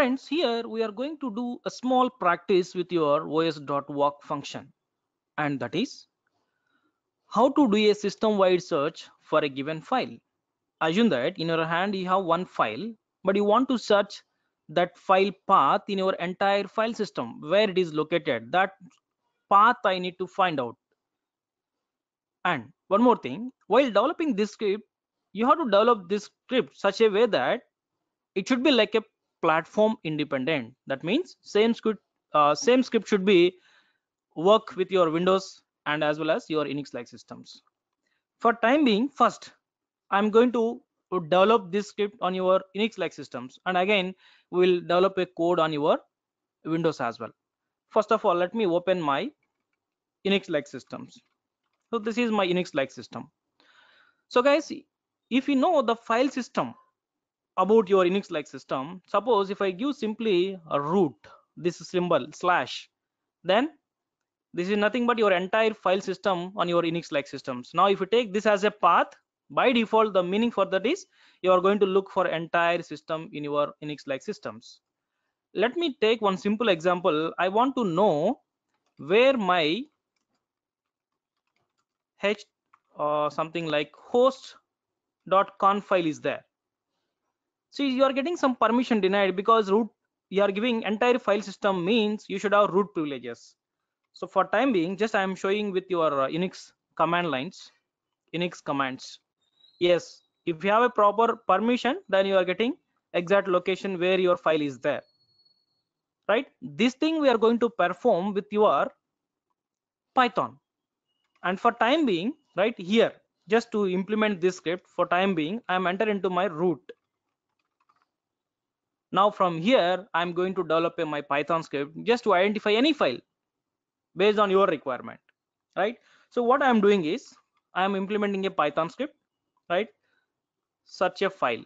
Friends, here we are going to do a small practice with your os.walk function. And that is how to do a system-wide search for a given file. Assume that in your hand you have one file, but you want to search that file path in your entire file system, where it is located. That path I need to find out. And one more thing, while developing this script, you have to develop this script such a way that it should be like a platform independent that means same script uh, same script should be work with your windows and as well as your unix like systems for time being first i'm going to develop this script on your unix like systems and again we'll develop a code on your windows as well first of all let me open my unix like systems so this is my unix like system so guys if you know the file system about your Unix like system. Suppose if I give simply a root, this symbol slash, then this is nothing but your entire file system on your Unix like systems. Now, if you take this as a path, by default, the meaning for that is you are going to look for entire system in your Unix like systems. Let me take one simple example. I want to know where my h or uh, something like host.conf file is there so you are getting some permission denied because root you are giving entire file system means you should have root privileges so for time being just i am showing with your uh, unix command lines unix commands yes if you have a proper permission then you are getting exact location where your file is there right this thing we are going to perform with your python and for time being right here just to implement this script for time being i am enter into my root now from here i'm going to develop a, my python script just to identify any file based on your requirement right so what i'm doing is i'm implementing a python script right Search a file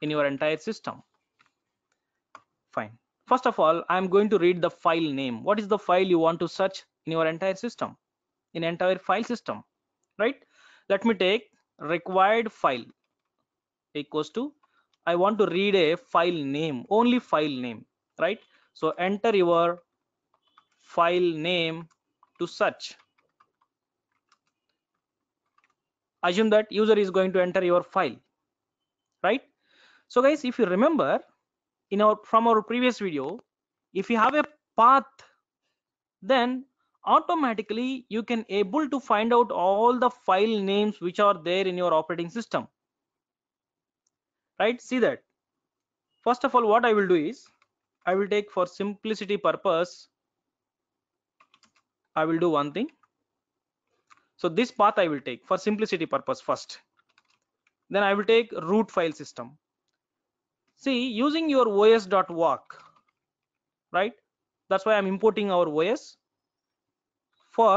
in your entire system fine first of all i'm going to read the file name what is the file you want to search in your entire system in entire file system right let me take required file equals to i want to read a file name only file name right so enter your file name to search assume that user is going to enter your file right so guys if you remember in our from our previous video if you have a path then automatically you can able to find out all the file names which are there in your operating system right see that first of all what i will do is i will take for simplicity purpose i will do one thing so this path i will take for simplicity purpose first then i will take root file system see using your os.walk right that's why i'm importing our os for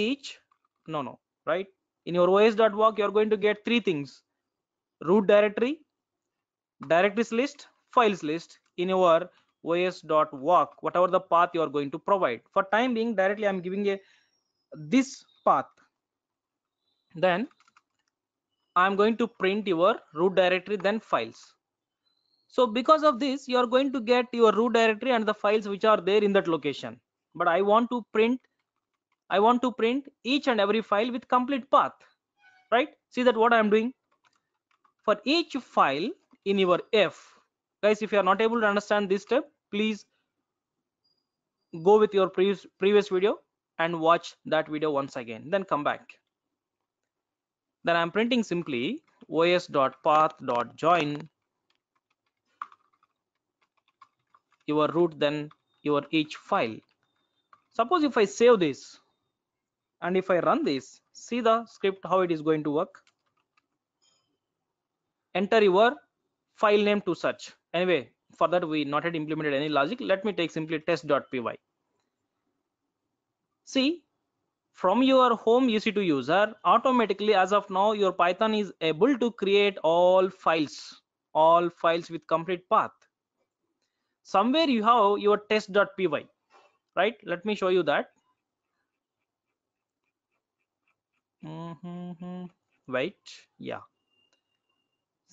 each no no right in your os.walk you're going to get three things root directory directories list files list in your os.walk whatever the path you are going to provide for time being directly i'm giving a this path then i'm going to print your root directory then files so because of this you are going to get your root directory and the files which are there in that location but i want to print i want to print each and every file with complete path right see that what i am doing for each file in your f guys if you are not able to understand this step please go with your previous previous video and watch that video once again then come back then i'm printing simply os.path.join your root then your each file suppose if i save this and if i run this see the script how it is going to work enter your file name to search anyway for that we not had implemented any logic let me take simply test.py see from your home ec2 user automatically as of now your python is able to create all files all files with complete path somewhere you have your test.py right let me show you that mm -hmm. wait yeah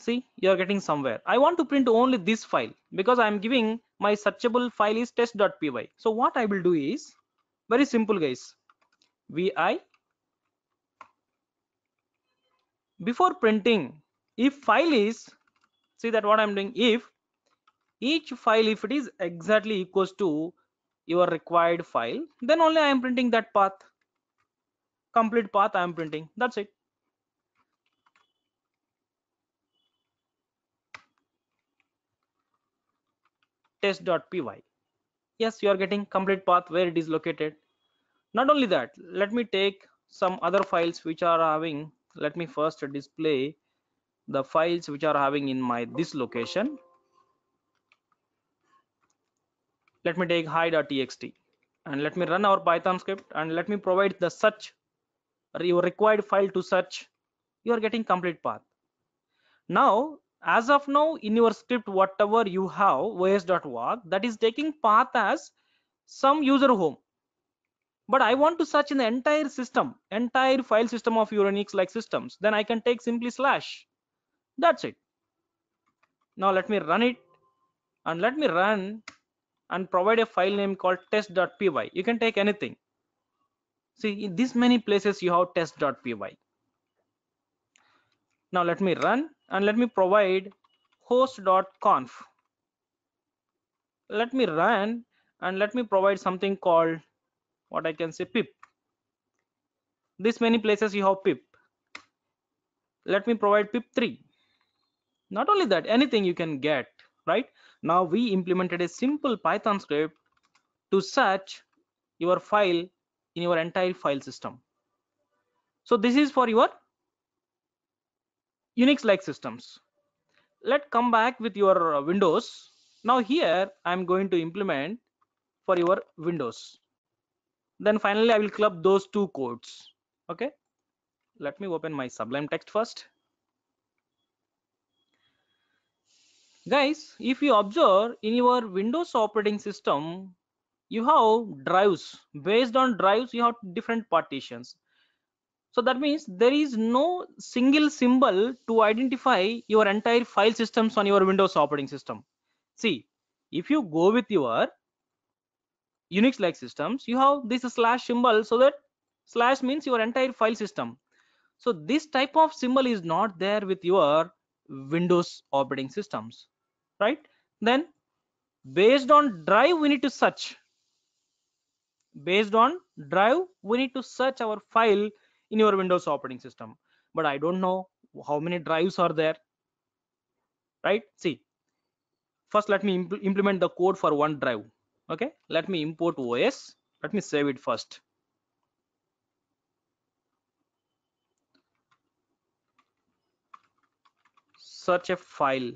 see you are getting somewhere i want to print only this file because i am giving my searchable file is test.py so what i will do is very simple guys vi before printing if file is see that what i'm doing if each file if it is exactly equals to your required file then only i am printing that path complete path i am printing that's it test.py yes you are getting complete path where it is located not only that let me take some other files which are having let me first display the files which are having in my this location let me take hi.txt and let me run our python script and let me provide the search your required file to search you are getting complete path now as of now in your script whatever you have os.walk that is taking path as some user home but i want to search in the entire system entire file system of your unix like systems then i can take simply slash that's it now let me run it and let me run and provide a file name called test.py you can take anything see in this many places you have test.py now let me run and let me provide host.conf let me run and let me provide something called what I can say pip this many places you have pip let me provide pip3 not only that anything you can get right now we implemented a simple python script to search your file in your entire file system so this is for your Unix like systems. Let us come back with your uh, Windows. Now here I'm going to implement for your Windows. Then finally I will club those two codes. Okay. Let me open my Sublime Text first. Guys, if you observe in your Windows operating system, you have drives based on drives you have different partitions so that means there is no single symbol to identify your entire file systems on your Windows operating system. See, if you go with your Unix-like systems, you have this slash symbol so that slash means your entire file system. So this type of symbol is not there with your Windows operating systems, right? Then based on drive, we need to search. Based on drive, we need to search our file in your windows operating system but i don't know how many drives are there right see first let me implement the code for one drive okay let me import os let me save it first search a file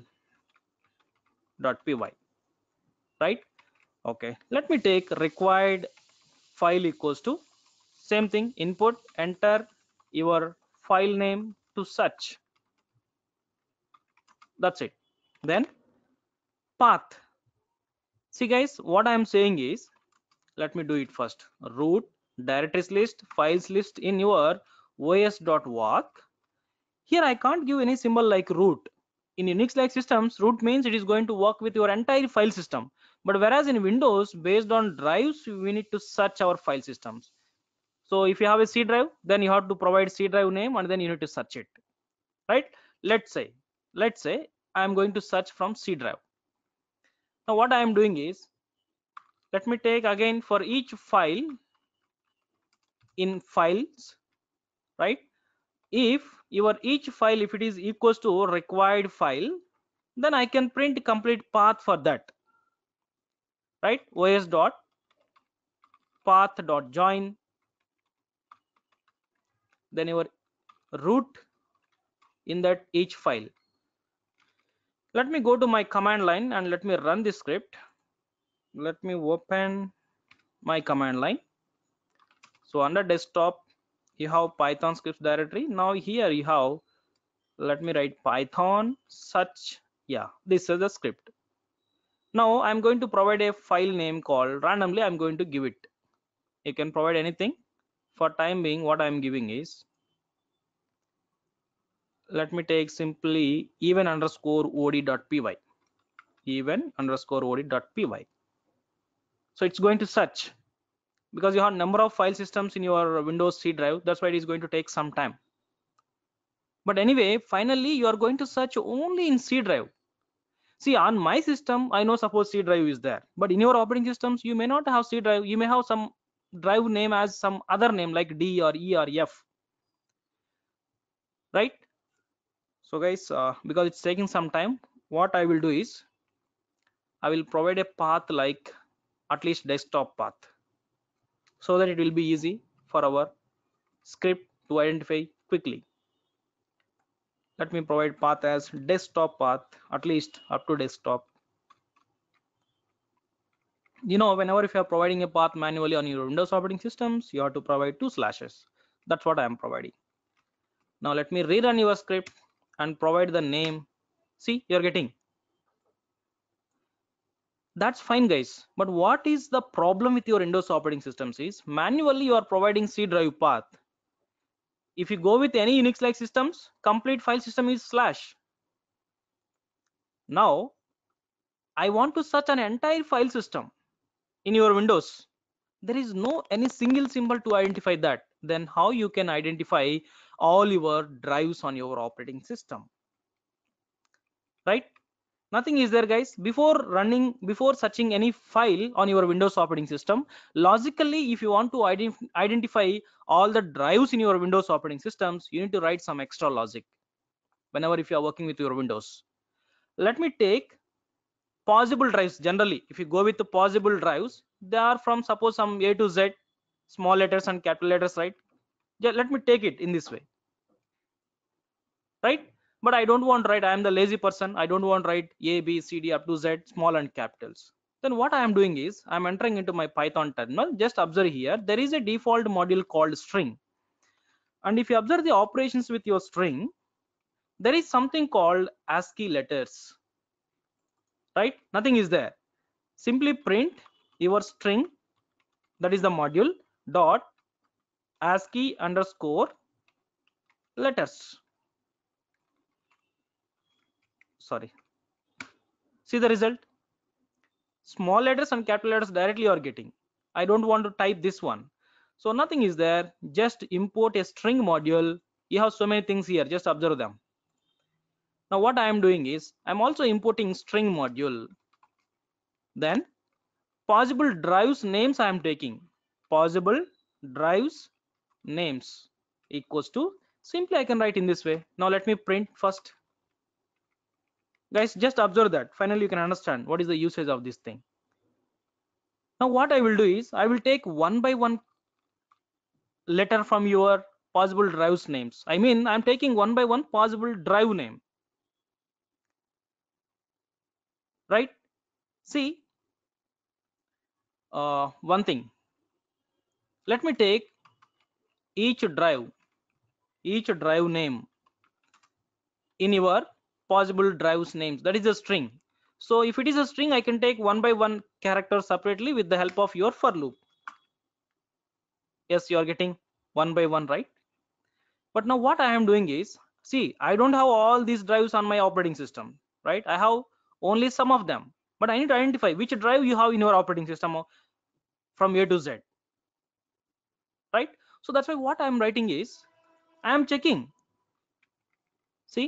Dot .py right okay let me take required file equals to same thing input enter your file name to search that's it then path see guys what i am saying is let me do it first root directories list files list in your os.walk here i can't give any symbol like root in unix like systems root means it is going to work with your entire file system but whereas in windows based on drives we need to search our file systems so if you have a c drive then you have to provide c drive name and then you need to search it right let's say let's say i am going to search from c drive now what i am doing is let me take again for each file in files right if your each file if it is equals to required file then i can print complete path for that right os dot path dot join then your root in that each file let me go to my command line and let me run this script let me open my command line so under desktop you have python scripts directory now here you have let me write python such yeah this is the script now i'm going to provide a file name called randomly i'm going to give it you can provide anything for time being what i'm giving is let me take simply even underscore od dot py even underscore od dot py so it's going to search because you have number of file systems in your windows c drive that's why it is going to take some time but anyway finally you are going to search only in c drive see on my system i know suppose c drive is there but in your operating systems you may not have c drive you may have some drive name as some other name like d or e or f right so guys uh, because it's taking some time what i will do is i will provide a path like at least desktop path so that it will be easy for our script to identify quickly let me provide path as desktop path at least up to desktop you know whenever if you're providing a path manually on your windows operating systems you have to provide two slashes that's what i am providing now let me rerun your script and provide the name see you're getting that's fine guys but what is the problem with your windows operating systems is manually you are providing c drive path if you go with any unix like systems complete file system is slash now i want to search an entire file system in your windows there is no any single symbol to identify that then how you can identify all your drives on your operating system right nothing is there guys before running before searching any file on your windows operating system logically if you want to ident identify all the drives in your windows operating systems you need to write some extra logic whenever if you are working with your windows let me take possible drives generally if you go with the possible drives they are from suppose some a to z small letters and capital letters right yeah, let me take it in this way right but i don't want right i am the lazy person i don't want right a b c d up to z small and capitals then what i am doing is i am entering into my python terminal just observe here there is a default module called string and if you observe the operations with your string there is something called ascii letters right nothing is there simply print your string that is the module dot ascii underscore letters sorry see the result small letters and capital letters directly you are getting i don't want to type this one so nothing is there just import a string module you have so many things here just observe them now what i am doing is i'm also importing string module then possible drives names i am taking possible drives names equals to simply i can write in this way now let me print first guys just observe that finally you can understand what is the usage of this thing now what i will do is i will take one by one letter from your possible drives names i mean i'm taking one by one possible drive name right see uh, one thing let me take each drive each drive name in your possible drives names that is a string so if it is a string i can take one by one character separately with the help of your for loop yes you are getting one by one right but now what i am doing is see i don't have all these drives on my operating system right i have only some of them but i need to identify which drive you have in your operating system from a to z right so that's why what i'm writing is i am checking see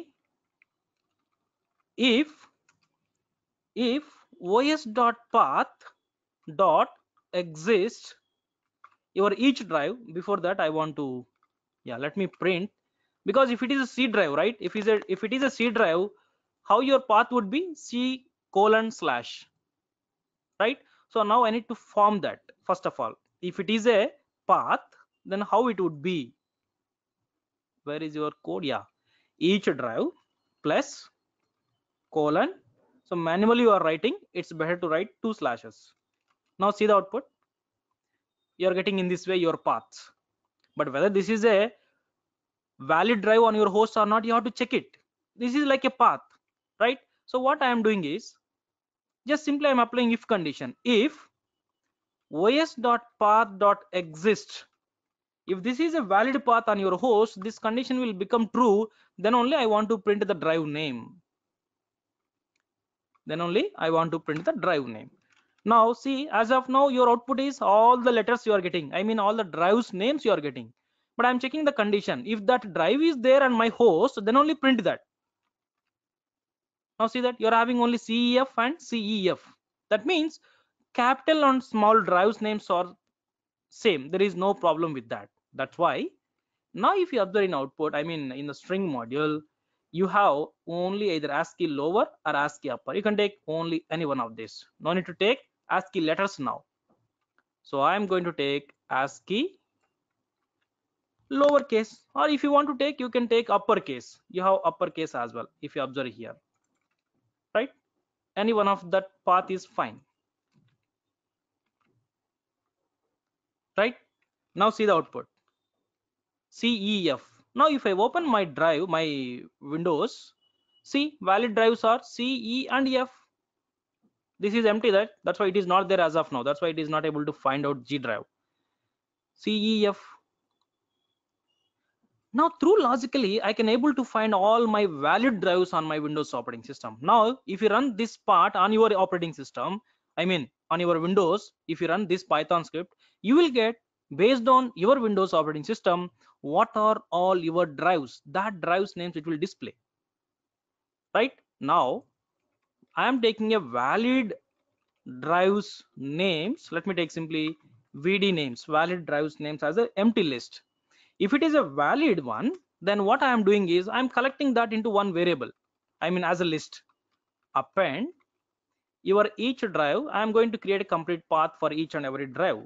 if if os dot path dot exists your each drive before that i want to yeah let me print because if it is a c drive right if is a if it is a c drive how your path would be c colon slash right so now i need to form that first of all if it is a path then how it would be where is your code yeah each drive plus colon so manually you are writing it's better to write two slashes now see the output you are getting in this way your paths but whether this is a valid drive on your host or not you have to check it this is like a path right so what i am doing is just simply i'm applying if condition if os.path.exist if this is a valid path on your host this condition will become true then only i want to print the drive name then only i want to print the drive name now see as of now your output is all the letters you are getting i mean all the drives names you are getting but i'm checking the condition if that drive is there and my host then only print that now see that you're having only cef and cef that means capital on small drives names are same there is no problem with that that's why now if you observe in output i mean in the string module you have only either ASCII lower or ASCII upper. You can take only any one of these. No need to take ASCII letters now. So I'm going to take ASCII lowercase or if you want to take you can take uppercase you have uppercase as well if you observe here right any one of that path is fine right now see the output cef now if i open my drive my windows see valid drives are c e and f this is empty that that's why it is not there as of now that's why it is not able to find out g drive cef now through logically, I can able to find all my valid drives on my Windows operating system. Now, if you run this part on your operating system, I mean on your Windows, if you run this Python script, you will get based on your Windows operating system, what are all your drives, that drives names it will display. Right now, I am taking a valid drives names. Let me take simply VD names, valid drives names as an empty list if it is a valid one then what i am doing is i'm collecting that into one variable i mean as a list append your each drive i am going to create a complete path for each and every drive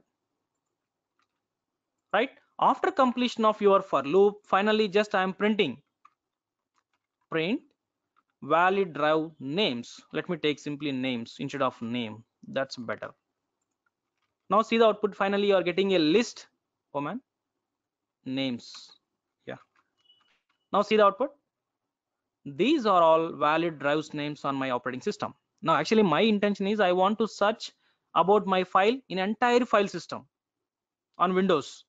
right after completion of your for loop finally just i am printing print valid drive names let me take simply names instead of name that's better now see the output finally you are getting a list oh man names yeah now see the output these are all valid drives names on my operating system now actually my intention is i want to search about my file in entire file system on windows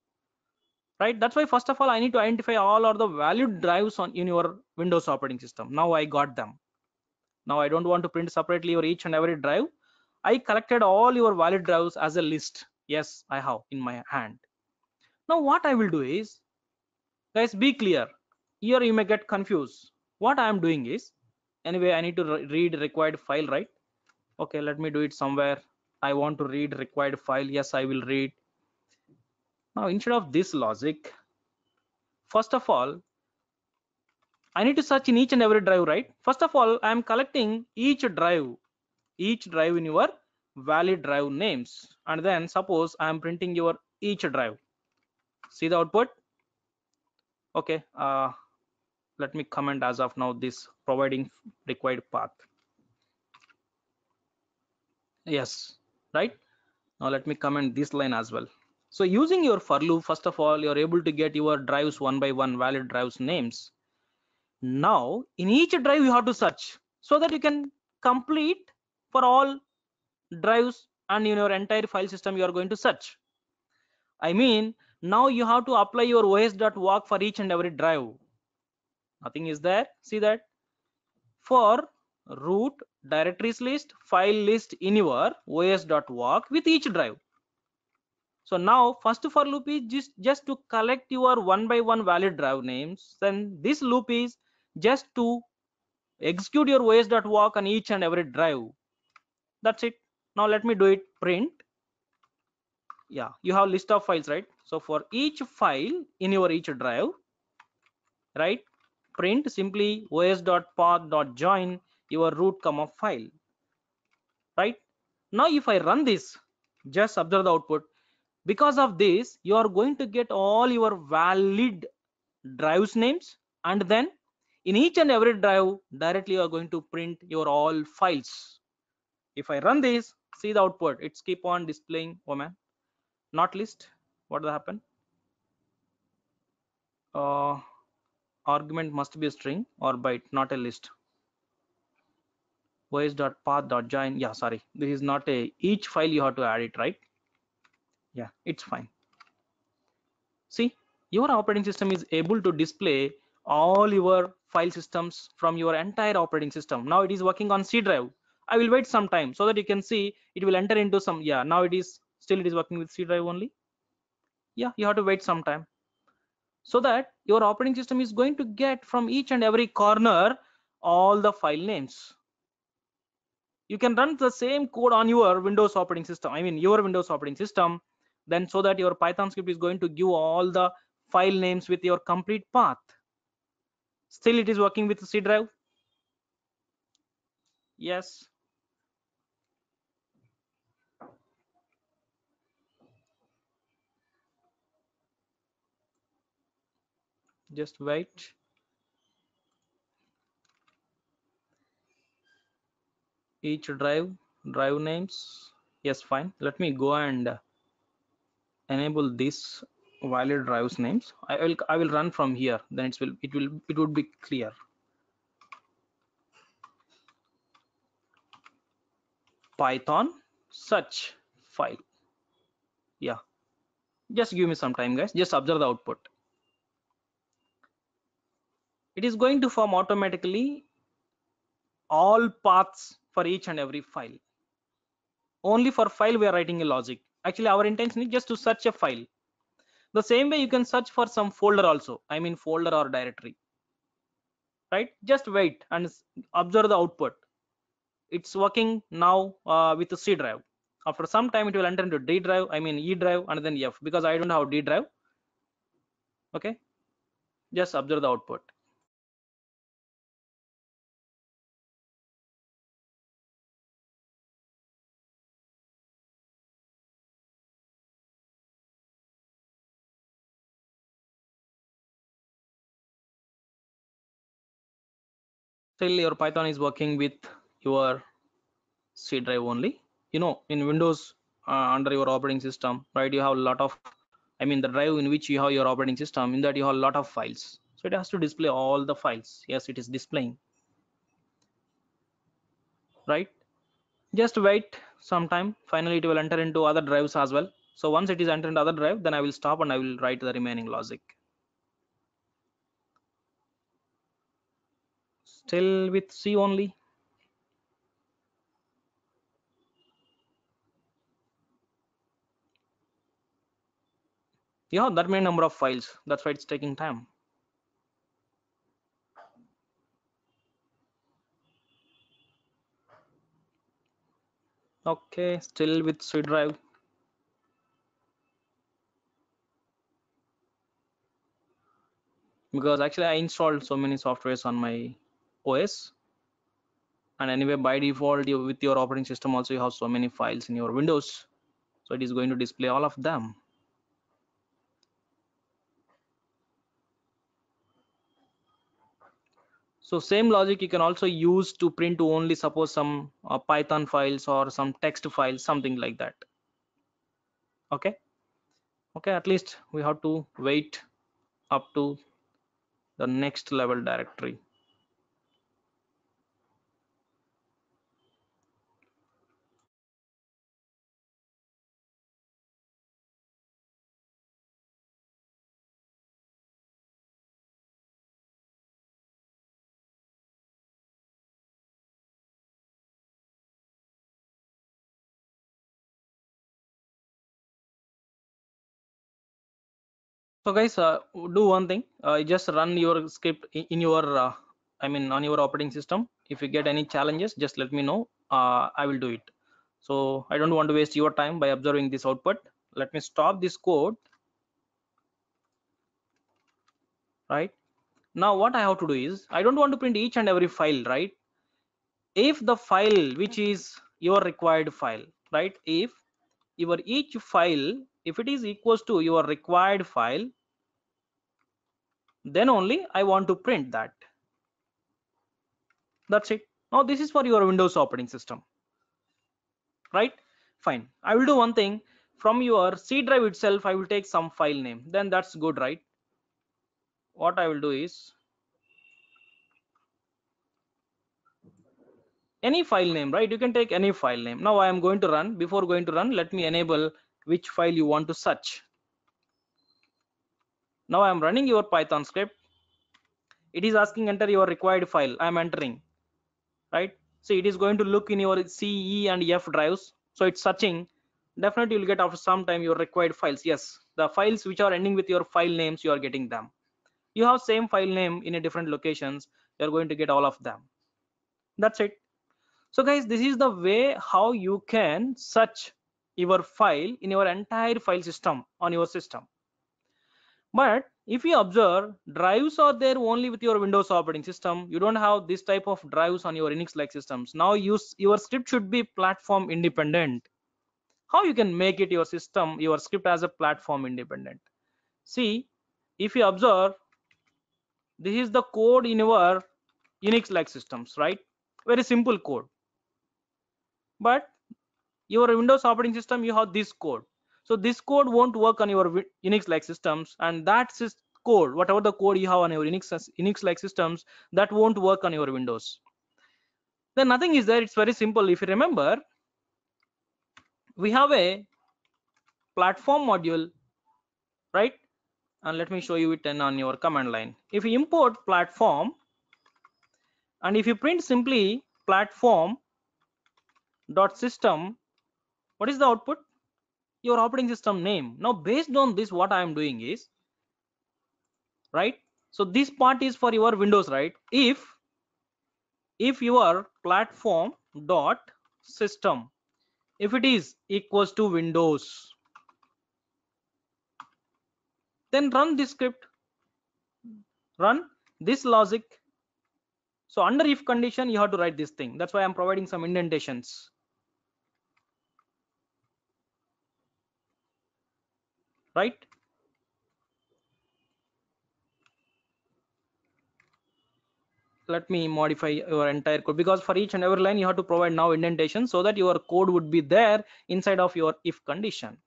right that's why first of all i need to identify all or the valid drives on in your windows operating system now i got them now i don't want to print separately for each and every drive i collected all your valid drives as a list yes i have in my hand now what i will do is guys be clear here you may get confused what i am doing is anyway i need to re read required file right okay let me do it somewhere i want to read required file yes i will read now instead of this logic first of all i need to search in each and every drive right first of all i am collecting each drive each drive in your valid drive names and then suppose i am printing your each drive see the output okay uh, let me comment as of now this providing required path yes right now let me comment this line as well so using your for loop first of all you're able to get your drives one by one valid drives names now in each drive you have to search so that you can complete for all drives and in your entire file system you are going to search i mean now you have to apply your os.walk for each and every drive nothing is there see that for root directories list file list in your os.walk with each drive so now first for loop is just just to collect your one by one valid drive names then this loop is just to execute your os.walk on each and every drive that's it now let me do it print yeah you have list of files right so for each file in your each drive right print simply os.path.join your root comma file right now if i run this just observe the output because of this you are going to get all your valid drives names and then in each and every drive directly you are going to print your all files if i run this see the output it's keep on displaying woman oh not list what will happen uh, argument must be a string or byte not a list voice dot path dot join yeah sorry this is not a each file you have to add it right yeah it's fine see your operating system is able to display all your file systems from your entire operating system now it is working on c drive i will wait some time so that you can see it will enter into some yeah now it is still it is working with c drive only yeah you have to wait some time so that your operating system is going to get from each and every corner all the file names you can run the same code on your windows operating system i mean your windows operating system then so that your python script is going to give all the file names with your complete path still it is working with c drive yes Just wait. Each drive, drive names. Yes, fine. Let me go and enable these valid drives names. I will I will run from here. Then it will it will it would be clear. Python search file. Yeah. Just give me some time, guys. Just observe the output it is going to form automatically all paths for each and every file only for file we are writing a logic actually our intention is just to search a file the same way you can search for some folder also i mean folder or directory right just wait and observe the output it's working now uh, with the c drive after some time it will enter into d drive i mean e drive and then f because i don't have d drive okay just observe the output still your python is working with your c drive only you know in windows uh, under your operating system right you have a lot of i mean the drive in which you have your operating system in that you have a lot of files so it has to display all the files yes it is displaying right just wait some time finally it will enter into other drives as well so once it is entered into other drive then i will stop and i will write the remaining logic still with C only. Yeah, that many number of files. That's why it's taking time. Okay, still with C drive. Because actually I installed so many softwares on my OS and anyway by default you, with your operating system also you have so many files in your windows so it is going to display all of them so same logic you can also use to print to only suppose some uh, python files or some text files something like that okay okay at least we have to wait up to the next level directory so guys uh, do one thing uh, just run your script in your uh, i mean on your operating system if you get any challenges just let me know uh, i will do it so i don't want to waste your time by observing this output let me stop this code right now what i have to do is i don't want to print each and every file right if the file which is your required file right if your each file if it is equals to your required file then only I want to print that. That's it. Now this is for your Windows operating system, right? Fine. I will do one thing from your C drive itself. I will take some file name. Then that's good, right? What I will do is any file name, right? You can take any file name. Now I am going to run before going to run. Let me enable which file you want to search now i am running your python script it is asking enter your required file i am entering right so it is going to look in your c e and f drives so it's searching definitely you'll get after some time your required files yes the files which are ending with your file names you are getting them you have same file name in a different locations you're going to get all of them that's it so guys this is the way how you can search your file in your entire file system on your system but if you observe drives are there only with your windows operating system you don't have this type of drives on your unix like systems now use your script should be platform independent how you can make it your system your script as a platform independent see if you observe this is the code in your unix like systems right very simple code but your windows operating system you have this code so this code won't work on your unix like systems and that's code whatever the code you have on your unix unix like systems that won't work on your windows then nothing is there it's very simple if you remember we have a platform module right and let me show you it on your command line if you import platform and if you print simply platform dot system what is the output your operating system name now based on this what i am doing is right so this part is for your windows right if if your platform dot system if it is equals to windows then run this script run this logic so under if condition you have to write this thing that's why i'm providing some indentations right let me modify your entire code because for each and every line you have to provide now indentation so that your code would be there inside of your if condition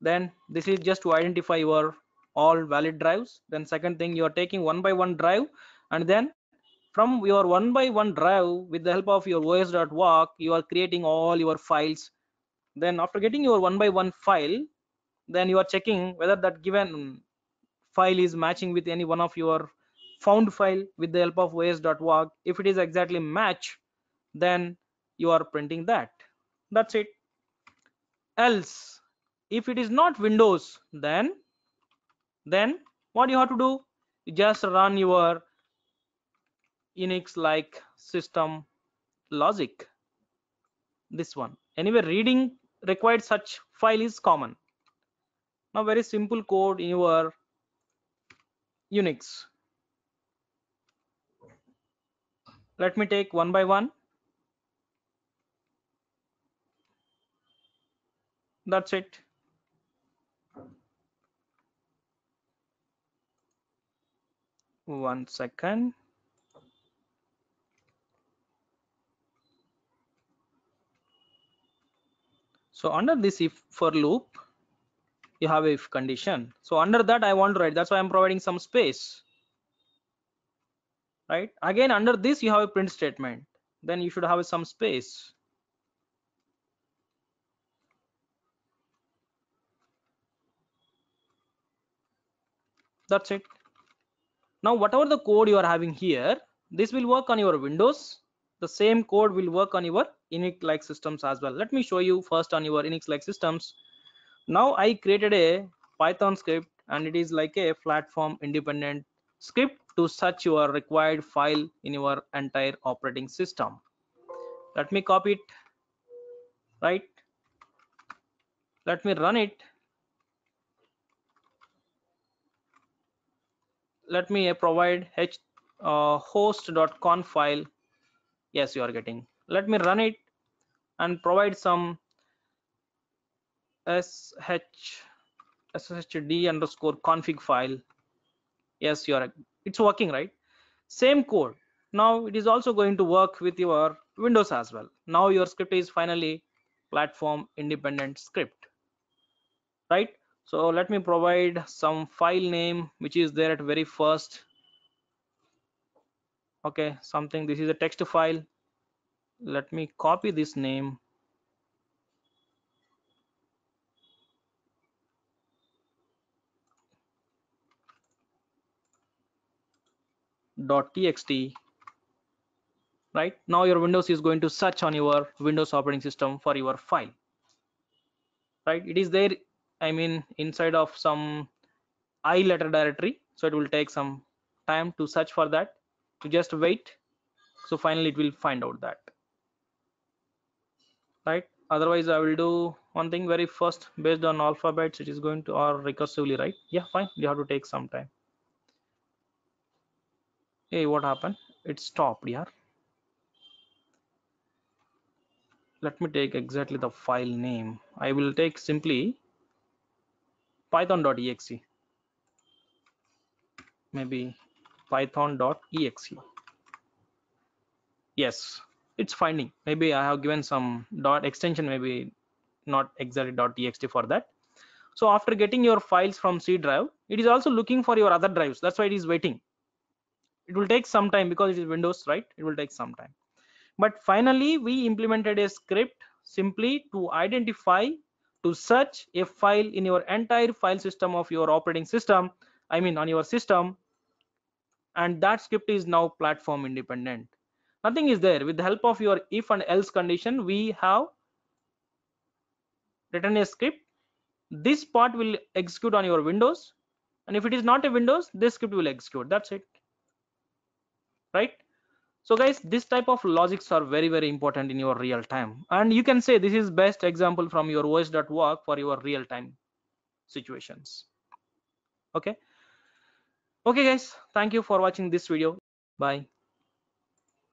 then this is just to identify your all valid drives then second thing you are taking one by one drive and then from your one by one drive with the help of your os.walk you are creating all your files then after getting your one by one file then you are checking whether that given file is matching with any one of your found file with the help of os.wag if it is exactly match then you are printing that that's it else if it is not windows then then what you have to do you just run your unix like system logic this one anyway reading required such file is common now very simple code in your unix let me take one by one that's it one second so under this if for loop you have if condition so under that i want to write that's why i'm providing some space right again under this you have a print statement then you should have some space that's it now whatever the code you are having here this will work on your windows the same code will work on your unix like systems as well let me show you first on your unix like systems now i created a python script and it is like a platform independent script to search your required file in your entire operating system let me copy it right let me run it let me provide h uh, host.conf file yes you are getting let me run it and provide some sh sshd underscore config file yes you are it's working right same code now it is also going to work with your windows as well now your script is finally platform independent script right so let me provide some file name which is there at very first okay something this is a text file let me copy this name dot txt right now your windows is going to search on your windows operating system for your file right it is there i mean inside of some i letter directory so it will take some time to search for that to just wait so finally it will find out that right otherwise i will do one thing very first based on alphabets it is going to or recursively right yeah fine you have to take some time hey what happened it stopped here let me take exactly the file name i will take simply python.exe maybe python.exe yes it's finding maybe i have given some dot extension maybe not exactly dot txt for that so after getting your files from c drive it is also looking for your other drives that's why it is waiting it will take some time because it is windows right it will take some time but finally we implemented a script simply to identify to search a file in your entire file system of your operating system i mean on your system and that script is now platform independent nothing is there with the help of your if and else condition we have written a script this part will execute on your windows and if it is not a windows this script will execute that's it right so guys this type of logics are very very important in your real time and you can say this is best example from your os.work for your real time situations okay okay guys thank you for watching this video bye